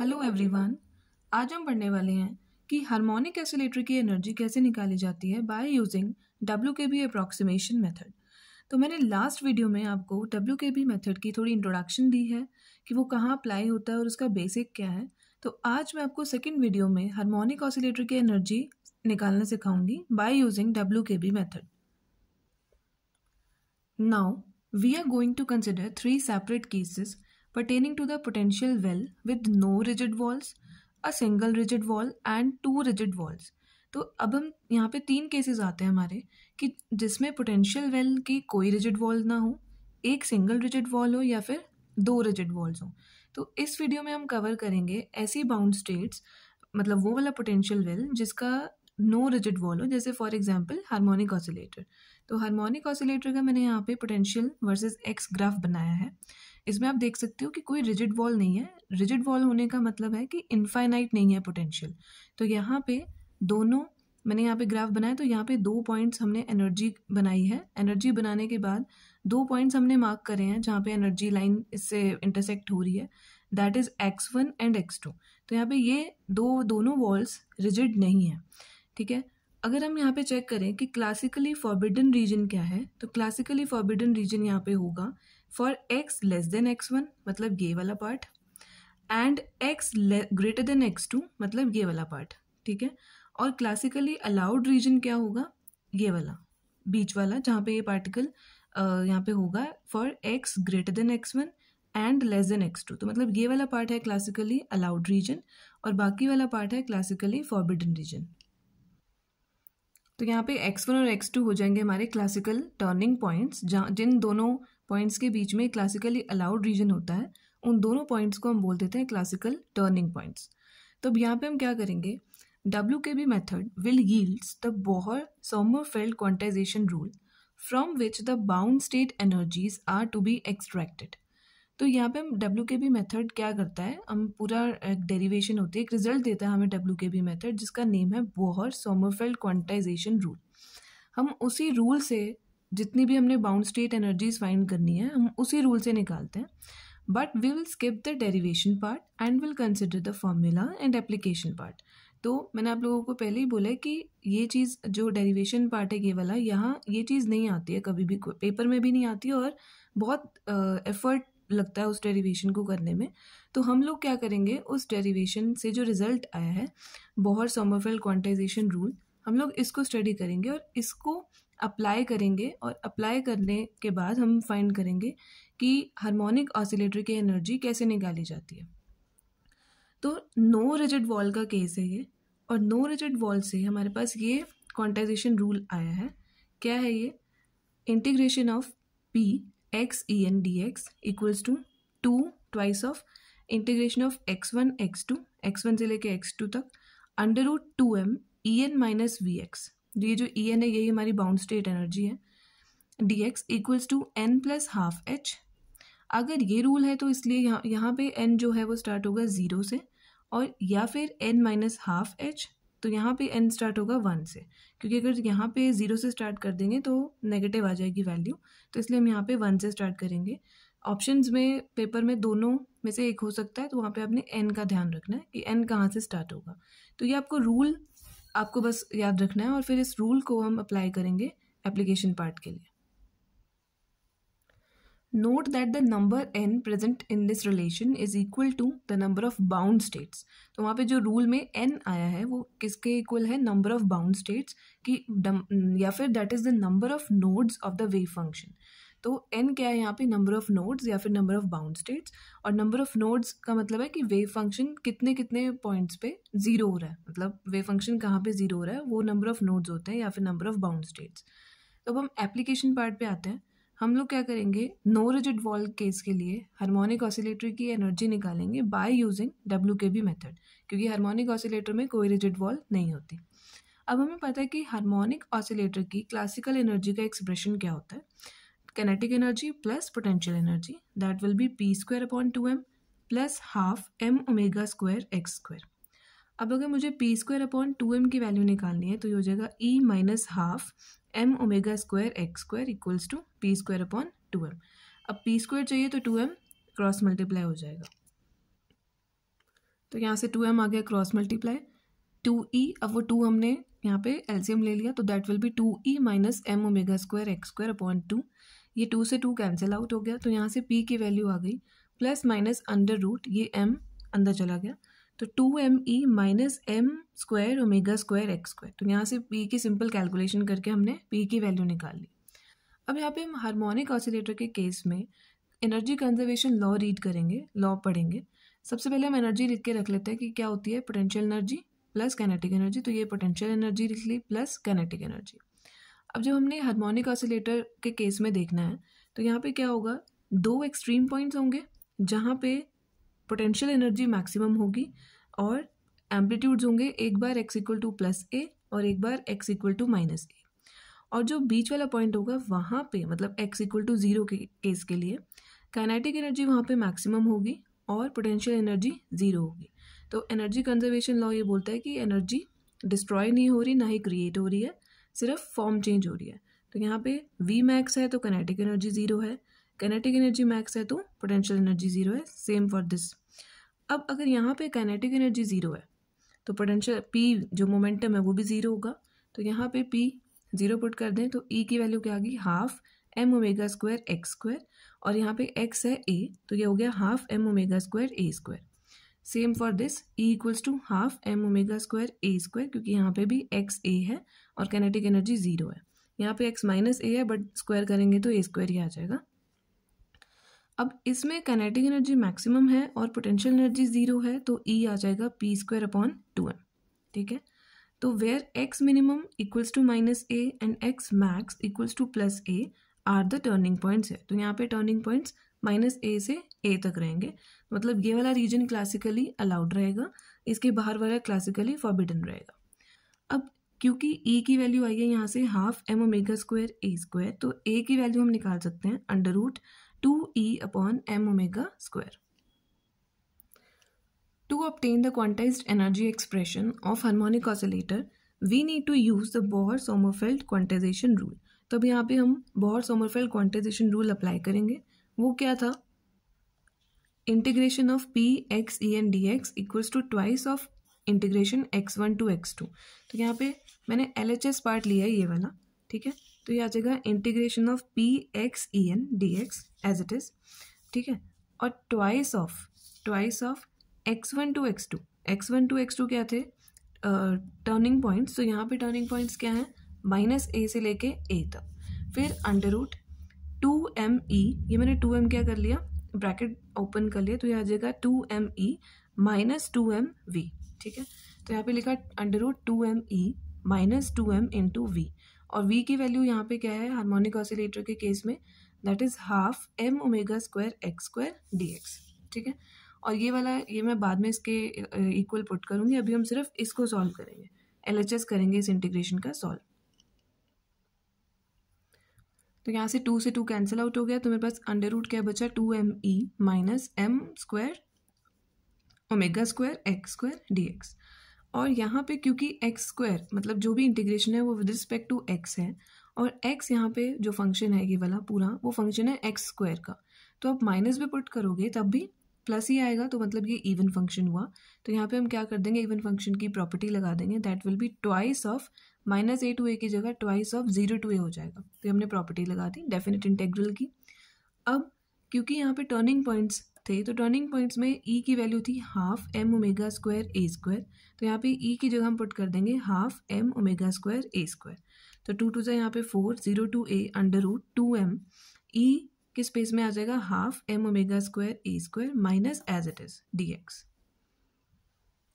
Hello everyone आज हम पढ़ने वाले हैं कि हार्मोनिक एसिलेटर की एनर्जी कैसे निकाली जाती है by using W K B approximation method तो मैंने लास्ट वीडियो में आपको डब्ल्यू के बी मेथड की थोड़ी इंट्रोडक्शन दी है कि वो कहाँ अप्लाई होता है और उसका बेसिक क्या है तो आज मैं आपको सेकेंड वीडियो में हारमोनिक ऑसिलेटर की एनर्जी निकालना सिखाऊंगी by using W K B method now we are going to consider three separate cases pertaining to the potential well with no rigid walls, uh single rigid wall and two rigid walls तो अब हम यहाँ पे तीन cases आते हैं हमारे कि जिसमें पोटेंशियल वेल की कोई रिजिड वॉल ना हो एक सिंगल रिजिड वॉल हो या फिर दो रिजिड वॉल्स हो तो इस वीडियो में हम कवर करेंगे ऐसी बाउंड स्टेट्स मतलब वो वाला पोटेंशियल वेल जिसका नो रिजिड वॉल हो जैसे फॉर एग्जांपल हार्मोनिक ऑसिलेटर तो हार्मोनिक ऑसिलेटर का मैंने यहाँ पे पोटेंशियल वर्सेस एक्स ग्राफ बनाया है इसमें आप देख सकते हो कि कोई रिजिड वॉल नहीं है रिजिड वॉल होने का मतलब है कि इनफाइनाइट नहीं है पोटेंशियल तो यहाँ पे दोनों मैंने यहाँ पे ग्राफ बनाया तो यहाँ पे दो पॉइंट्स हमने एनर्जी बनाई है एनर्जी बनाने के बाद दो पॉइंट्स हमने मार्क करे हैं जहाँ पे एनर्जी लाइन इससे इंटरसेक्ट हो रही है that is X one and X two तो यहाँ पे ये दो दोनों वॉल्स रिजिड नहीं है ठीक है अगर हम यहाँ पे चेक करें कि क्लासिकली फॉरबिडन रीजन क्या है तो क्लासिकली फॉरबिडन रीजन यहाँ पे होगा for X less than X one मतलब ये वाला part and X greater than X two मतलब ये वाला पार्ट ठीक है और क्लासिकली अलाउड रीजन क्या होगा ये वाला बीच वाला जहाँ पे ये पार्टिकल यहाँ पे होगा for X greater than X one and less than X two तो मतलब ये वाला पार्ट है क्लासिकली अलाउड रीजन और बाकी वाला पार्ट है क्लासिकली फॉरबिडन रीजन तो यहाँ पे x1 और x2 हो जाएंगे हमारे क्लासिकल टर्निंग पॉइंट्स जहाँ जिन दोनों पॉइंट्स के बीच में क्लासिकली अलाउड रीजन होता है उन दोनों पॉइंट्स को हम बोल देते हैं क्लासिकल टर्निंग पॉइंट्स तो अब यहाँ पे हम क्या करेंगे W K B method will yields the Bohr Sommerfeld quantization rule from which the bound state energies are to be extracted तो यहाँ पे हम डब्ल्यू के बी मैथड क्या करता है हम पूरा एक डेरीवेशन होती है एक रिजल्ट देता है हमें डब्ल्यू के बी मैथड जिसका नेम है बोहर सोमरफेल्ड क्वांटाइजेशन रूल हम उसी रूल से जितनी भी हमने बाउंड स्टेट एनर्जीज फाइंड करनी है हम उसी रूल से निकालते हैं but we will skip the derivation part and will consider the formula and application part तो मैंने आप लोगों को पहले ही बोला है कि ये चीज़ जो डेरिवेशन पार्ट है ये वाला यहाँ ये चीज़ नहीं आती है कभी भी पेपर में भी नहीं आती और बहुत एफर्ट लगता है उस डेरिवेशन को करने में तो हम लोग क्या करेंगे उस डेरिवेशन से जो रिजल्ट आया है बहुत सोमोफेल क्वांटाइजेशन रूल हम लोग इसको स्टडी करेंगे और इसको अप्लाई करेंगे और अप्लाई करने के बाद हम फाइंड करेंगे कि हार्मोनिक ऑसिलेटर की एनर्जी कैसे निकाली जाती है तो नो रिजिड वॉल का केस है ये और नो रिजिड वॉल से हमारे पास ये क्वांटाइजेशन रूल आया है क्या है ये integration of P x E N D x equals to two twice of integration of x one X two x one से लेके एक्स टू तक under root two M E N minus V X तो ये जो E e N है यही हमारी bound state energy है D x equals to N plus half H अगर ये रूल है तो इसलिए यहाँ यहाँ पे एन जो है वो स्टार्ट होगा ज़ीरो से और या फिर एन माइनस हाफ एच तो यहाँ पे एन स्टार्ट होगा वन से क्योंकि अगर यहाँ पे ज़ीरो से स्टार्ट कर देंगे तो नेगेटिव आ जाएगी वैल्यू तो इसलिए हम यहाँ पे वन से स्टार्ट करेंगे ऑप्शंस में पेपर में दोनों में से एक हो सकता है तो वहाँ पे आपने एन का ध्यान रखना है कि एन कहाँ से स्टार्ट होगा तो ये आपको रूल आपको बस याद रखना है और फिर इस रूल को हम अप्लाई करेंगे एप्लीकेशन पार्ट के लिए note that the number N present in this relation is equal to the number of bound states तो वहाँ पे जो रूल में एन आया है वो किसके इक्वल है नंबर ऑफ बाउंड स्टेट्स की या फिर that is the number of nodes of the wave function तो एन क्या है यहाँ पे नंबर ऑफ नोड्स या फिर नंबर ऑफ बाउंड स्टेट्स और नंबर ऑफ नोड्स का मतलब है कि वेव फंक्शन कितने कितने पॉइंट्स पे जीरो हो रहा है मतलब वेव फंक्शन कहाँ पे जीरो हो रहा है वो नंबर ऑफ नोड्स होते हैं या फिर नंबर ऑफ बाउंड स्टेट्स तो अब हम एप्लीकेशन पार्ट पे आते हैं हम लोग क्या करेंगे नो रिजिड वॉल केस के लिए हार्मोनिक ऑसिलेटर की एनर्जी निकालेंगे by using W K B method क्योंकि हार्मोनिक ऑसिलेटर में कोई रिजिड वॉल नहीं होती अब हमें पता है कि हार्मोनिक ऑसिलेटर की क्लासिकल एनर्जी का एक्सप्रेशन क्या होता है kinetic energy plus potential energy that will be p square upon 2m plus half M omega square X square. अब अगर मुझे P square upon two M की वैल्यू निकालनी है तो ये हो जाएगा E minus half M omega square x square equals to P square upon two M अब पी स्क्वायर चाहिए तो टू एम क्रॉस मल्टीप्लाई हो जाएगा तो यहाँ से टू एम आ गया क्रॉस मल्टीप्लाई टू ई अब वो टू हमने यहाँ पे एल्सियम ले लिया तो that will be two E minus M omega square x square upon two ये टू से टू कैंसिल आउट हो गया तो यहाँ से पी की वैल्यू आ गई प्लस माइनस अंडर रूट ये एम अंदर चला गया तो two M E minus M square omega square x square तो यहाँ से पी की सिंपल कैलकुलेशन करके हमने पी की वैल्यू निकाल ली अब यहाँ पे हम हारमोनिक ऑसिलेटर के केस में एनर्जी कंजर्वेशन लॉ रीड करेंगे लॉ पढ़ेंगे सबसे पहले हम एनर्जी लिख के रख लेते हैं कि क्या होती है potential energy plus kinetic energy तो ये पोटेंशियल एनर्जी लिख ली प्लस कैनेटिक एनर्जी अब जब हमने हार्मोनिक ऑसिलेटर के केस में देखना है तो यहाँ पे क्या होगा दो एक्सट्रीम पॉइंट्स होंगे जहाँ पे पोटेंशियल एनर्जी मैक्सिमम होगी और एम्पलीट्यूड्स होंगे एक बार x equal to plus a और एक बार x equal to minus a और जो बीच वाला पॉइंट होगा वहाँ पे मतलब एक्स इक्वल टू ज़ीरो के केस के लिए काइनेटिक एनर्जी वहाँ पे मैक्सिमम होगी और पोटेंशियल एनर्जी ज़ीरो होगी तो एनर्जी कंजर्वेशन लॉ ये बोलता है कि एनर्जी डिस्ट्रॉय नहीं हो रही ना ही क्रिएट हो रही है सिर्फ फॉर्म चेंज हो रही है तो यहाँ पे वी मैक्स है तो कनेटिक एनर्जी ज़ीरो है कनेटिक एनर्जी मैक्स है तो पोटेंशियल एनर्जी ज़ीरो है सेम फॉर दिस अब अगर यहाँ पे कनेटिक एनर्जी ज़ीरो है तो पोटेंशियल पी जो मोमेंटम है वो भी ज़ीरो होगा तो यहाँ पे पी ज़ीरो पुट कर दें तो ई e की वैल्यू क्या आ गई half M omega square x square और यहाँ पे एक्स है ए तो ये हो गया half M omega square a square same for this E equals to half M omega square a square क्योंकि यहाँ पे भी एक्स ए है और कैनेटिक एनर्जी ज़ीरो है यहाँ पे एक्स माइनस ए है बट स्क्वायर करेंगे तो ए स्क्वायर ही आ जाएगा अब इसमें कैनेटिक एनर्जी मैक्सिमम है और पोटेंशियल एनर्जी ज़ीरो है तो ई e आ जाएगा p square upon two m ठीक है तो where x minimum equals to minus a and x max equals to plus a are the turning points है तो यहाँ पे टर्निंग पॉइंट्स माइनस ए से ए तक रहेंगे मतलब ये वाला रीजन क्लासिकली अलाउड रहेगा इसके बाहर वाला क्लासिकली फॉरबिडन रहेगा क्योंकि ई e की वैल्यू आई है यहाँ से half M omega square a square तो ए की वैल्यू हम निकाल सकते हैं under root two E upon m omega square to obtain the quantize energy expression of harmonic oscillator we need to use the Bohr Sommerfeld quantization rule तो अब यहाँ पे हम Bohr Sommerfeld quantization rule apply करेंगे वो क्या था integration of P x E N D x equals to twice of integration x one to x two तो यहाँ पे मैंने एल एच एस पार्ट लिया है ये वाला ठीक है तो ये आ जाएगा integration of P x E N D x as it is ठीक है और twice of twice of x one to x two x one to x two क्या थे टर्निंग uh, पॉइंट्स तो यहाँ पे टर्निंग पॉइंट्स क्या हैं माइनस ए से लेके ए तक फिर under root two M E ये मैंने टू एम क्या कर लिया ब्रैकेट ओपन कर लिया तो ये आ जाएगा two M E minus two m v ठीक है तो यहाँ पे लिखा under root two M E minus two m into v और वी की वैल्यू यहाँ पे क्या है हारमोनिक ऑसिलेटर के केस में that is half M omega square x square d x ठीक है और ये वाला ये मैं बाद में इसके इक्वल पुट करूँगी अभी हम सिर्फ इसको सॉल्व करेंगे एल करेंगे इस इंटीग्रेशन का सॉल्व तो यहाँ से टू से टू कैंसिल आउट हो गया तो मेरे पास अंडर रूट क्या बचा two M E minus M square omega square x square d x और यहाँ पे क्योंकि एक्स स्क्वायर मतलब जो भी इंटीग्रेशन है वो विद रिस्पेक्ट टू एक्स है और एक्स यहाँ पे जो फंक्शन है ये वाला पूरा वो फंक्शन है एक्स स्क्वायर का तो आप माइनस भी पुट करोगे तब भी प्लस ही आएगा तो मतलब ये इवन फंक्शन हुआ तो यहाँ पे हम क्या कर देंगे इवन फंक्शन की प्रॉपर्टी लगा देंगे that will be twice of minus a to a की जगह twice of zero to a हो जाएगा तो हमने प्रॉपर्टी लगा दी डेफिनेट इंटेग्रल की अब क्योंकि यहाँ पे टर्निंग पॉइंट्स थे तो टर्निंग पॉइंट्स में ई e की वैल्यू थी half M omega square a square तो यहाँ पे ई e की जगह हम पुट कर देंगे half M omega square a square तो टू टू से यहाँ पे four zero to a under root two M E के स्पेस में आ जाएगा half M omega square a square minus as it is d x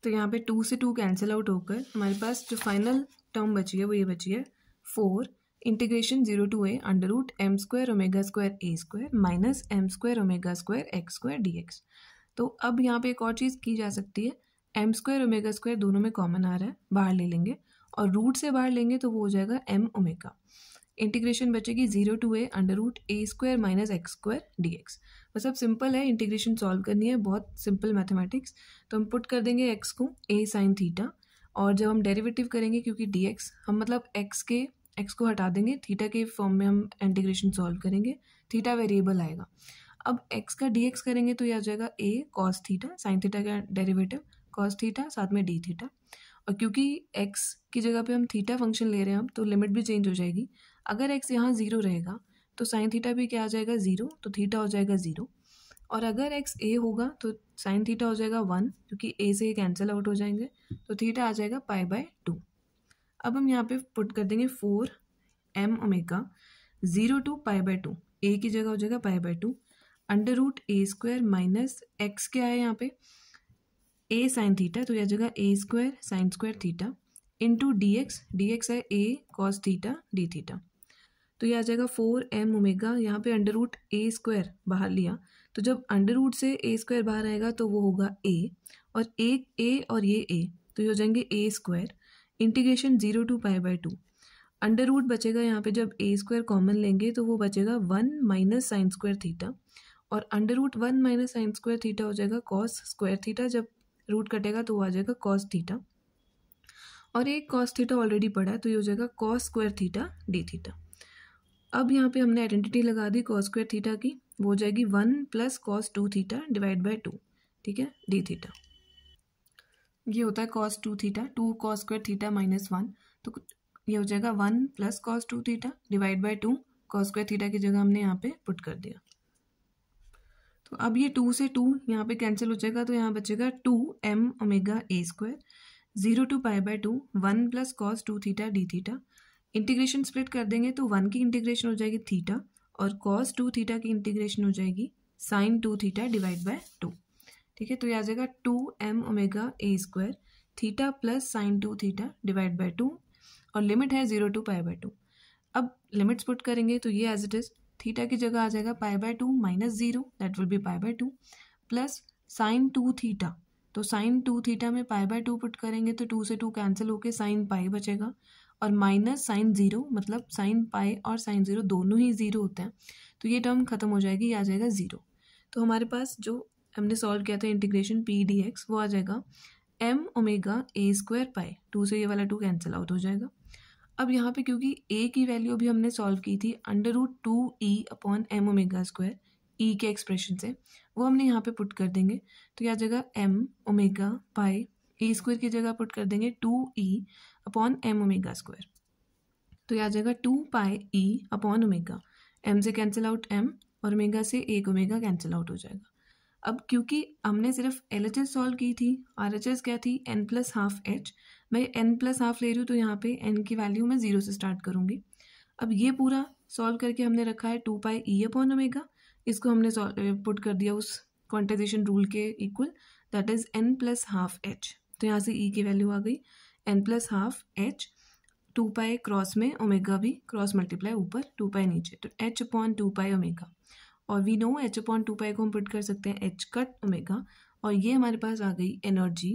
तो यहाँ पे टू से टू कैंसिल आउट होकर हमारे पास जो फाइनल टर्म बची है वो ये बची है four integration zero to a under root m square omega square a square minus M square omega square x square d x तो अब यहाँ पे एक और चीज़ की जा सकती है एम स्क्वायर ओमेगा स्क्वायर दोनों में कॉमन आ रहा है बाहर ले लेंगे और रूट से बाहर लेंगे तो वो हो जाएगा एम ओमेगा इंटीग्रेशन बचेगी zero to a under root a square minus x square d x बस अब सिंपल है इंटीग्रेशन सॉल्व करनी है बहुत सिंपल मैथमेटिक्स तो हम पुट कर देंगे एक्स को ए साइन थीटा और जब हम डेरिवेटिव करेंगे क्योंकि डी एक्स हम मतलब एक्स के एक्स को हटा देंगे थीटा के फॉर्म में हम इंटीग्रेशन सॉल्व करेंगे थीटा वेरिएबल आएगा अब एक्स का डी एक्स करेंगे तो ये आ जाएगा a cos theta sine theta का डेरिवेटिव कॉस थीटा साथ में डी थीटा और क्योंकि एक्स की जगह पे हम थीटा फंक्शन ले रहे हैं हम तो लिमिट भी चेंज हो जाएगी अगर एक्स यहाँ ज़ीरो रहेगा तो साइन थीटा भी क्या आ जाएगा ज़ीरो तो थीटा हो जाएगा ज़ीरो और अगर एक्स ए होगा तो साइन थीटा हो जाएगा वन क्योंकि ए से कैंसिल आउट हो जाएंगे तो थीटा आ जाएगा पाई बाय टू अब हम यहाँ पे पुट कर देंगे four m omega zero to pi by two a की जगह हो जाएगा pi by two under root a square minus x क्या है यहाँ पे ए साइन थीटा तो यह जगह a square sine square theta into d x d x है a cos theta d theta तो यह आ जाएगा फोर एम ओमेगा यहाँ पे अंडर रूट ए स्क्वायर बाहर लिया तो जब अंडर रूट से ए स्क्वायर बाहर आएगा तो वो होगा ए और एक ए और ये ए तो ये हो जाएंगे a square integration zero to pi by two under root बचेगा यहाँ पे जब ए स्क्वायर कॉमन लेंगे तो वो बचेगा one minus sine square theta और under root one minus sine square theta हो जाएगा कॉस स्क्वायर थीटा जब रूट कटेगा तो वो आ जाएगा कॉस थीटा और एक कॉस थीटा ऑलरेडी पड़ा है तो ये हो जाएगा cos square theta d theta अब यहाँ पे हमने आइडेंटिटी लगा दी कॉस स्क्वायर थीटा की वो हो जाएगी one plus cos two theta divide by two ठीक है डी थीटा ये होता है cos two theta two cos square theta minus one तो ये हो जाएगा one plus cos two theta divide by two cos square theta की जगह हमने यहाँ पे पुट कर दिया तो अब ये टू से टू यहाँ पे कैंसिल हो जाएगा तो यहाँ बचेगा two m omega a square zero to pi by two one plus cos two theta d theta integration split कर देंगे तो वन की इंटीग्रेशन हो जाएगी थीटा और कॉस टू थीटा की इंटीग्रेशन हो जाएगी sine two theta divide by two ठीक है तो ये आ जाएगा two m omega a square theta plus sine two theta divide by two और लिमिट है zero to pi by two अब लिमिट्स पुट करेंगे तो ये एज इट इज़ थीटा की जगह आ जाएगा pi by two minus zero that will be pi by two plus sine two theta तो साइन टू थीटा में पाई बाय टू पुट करेंगे तो टू से टू कैंसिल होके साइन पाई बचेगा और माइनस साइन ज़ीरो मतलब साइन पाई और साइन ज़ीरो दोनों ही ज़ीरो होते हैं तो ये टर्म खत्म हो जाएगी ये आ जाएगा ज़ीरो तो हमारे पास जो हमने सॉल्व किया था इंटीग्रेशन पी डी एक्स वो आ जाएगा m omega a square pi two से ये वाला टू कैंसिल आउट हो जाएगा अब यहाँ पे क्योंकि ए की वैल्यू अभी हमने सॉल्व की थी under root two E upon m omega square E के एक्सप्रेशन से वो हमने यहाँ पे पुट कर देंगे तो क्या आ जाएगा m omega pi a square की जगह पुट कर देंगे two E upon m omega square तो ये आ जाएगा two pi E upon omega m से कैंसिल आउट एम और ओमेगा से एक ओमेगा कैंसिल आउट हो जाएगा अब क्योंकि हमने सिर्फ एल एच एस सॉल्व की थी आर एच एस क्या थी एन प्लस हाफ एच मैं एन प्लस हाफ ले रही हूँ तो यहाँ पे एन की वैल्यू मैं ज़ीरो से स्टार्ट करूँगी अब ये पूरा सॉल्व करके हमने रखा है two pi E upon omega इसको हमने पुट कर दिया उस क्वांटाइजेशन रूल के equal that is n plus half h तो यहाँ से ई e की वैल्यू आ गई n plus half h two pi cross में ओमेगा भी क्रॉस मल्टीप्लाई ऊपर टू पाई नीचे तो h upon two pi omega और we know h upon two pi को हम पुट कर सकते हैं एच कट ओमेगा और ये हमारे पास आ गई एनर्जी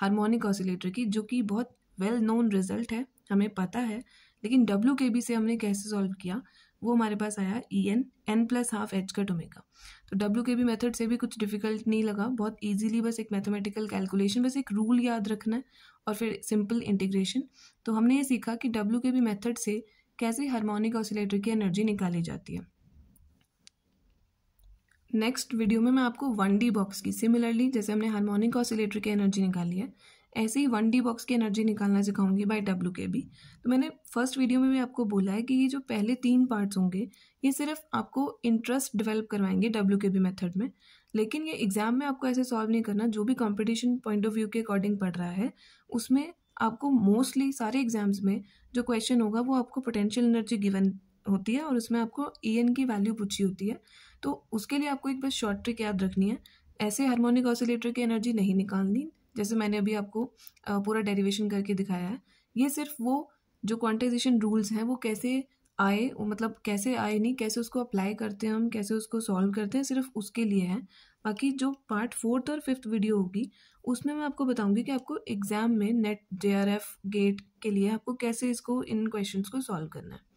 हारमोनिक ऑसिलेटर की जो कि बहुत वेल नोन रिजल्ट है हमें पता है लेकिन डब्ल्यू के बी से हमने कैसे सॉल्व किया वो हमारे पास आया E n n plus half h cut omega तो डब्ल्यू के बी मेथड से भी कुछ डिफिकल्ट नहीं लगा बहुत ईजीली बस एक मैथमेटिकल कैलकुलेशन बस एक रूल याद रखना है और फिर सिंपल इंटीग्रेशन तो हमने ये सीखा कि डब्ल्यू के बी मेथड से कैसे हारमोनिक ऑसिलेटर की एनर्जी निकाली जाती है नेक्स्ट वीडियो में मैं आपको वन डी बॉक्स की सिमिलरली जैसे हमने हारमोनिक ऑसिलेटर की एनर्जी निकाली है ऐसे ही वन डी बॉक्स की एनर्जी निकालना सिखाऊंगी बाय डब्ल्यू के भी तो मैंने फर्स्ट वीडियो में भी आपको बोला है कि ये जो पहले तीन पार्ट्स होंगे ये सिर्फ आपको इंटरेस्ट डेवलप करवाएंगे डब्ल्यू के बी मेथड में लेकिन ये एग्जाम में आपको ऐसे सॉल्व नहीं करना जो भी कॉम्पिटिशन पॉइंट ऑफ व्यू के अकॉर्डिंग पढ़ रहा है उसमें आपको मोस्टली सारे एग्जाम्स में जो क्वेश्चन होगा वो आपको पोटेंशियल एनर्जी गिवन होती है और उसमें आपको ई e एन की वैल्यू पूछी होती है तो उसके लिए आपको एक बस शॉर्ट ट्रिक याद रखनी है ऐसे हार्मोनिक ऑसिलेटर की एनर्जी नहीं निकालनी जैसे मैंने अभी आपको पूरा डेरिवेशन करके दिखाया है ये सिर्फ वो जो क्वांटाइजेशन रूल्स हैं वो कैसे आए मतलब कैसे आए नहीं कैसे उसको अप्लाई करते हैं हम कैसे उसको सॉल्व करते हैं सिर्फ उसके लिए है बाकी जो पार्ट फोर्थ और फिफ्थ वीडियो होगी उसमें मैं आपको बताऊंगी कि आपको एग्जाम में नेट जे गेट के लिए आपको कैसे इसको इन क्वेश्चंस को सॉल्व करना है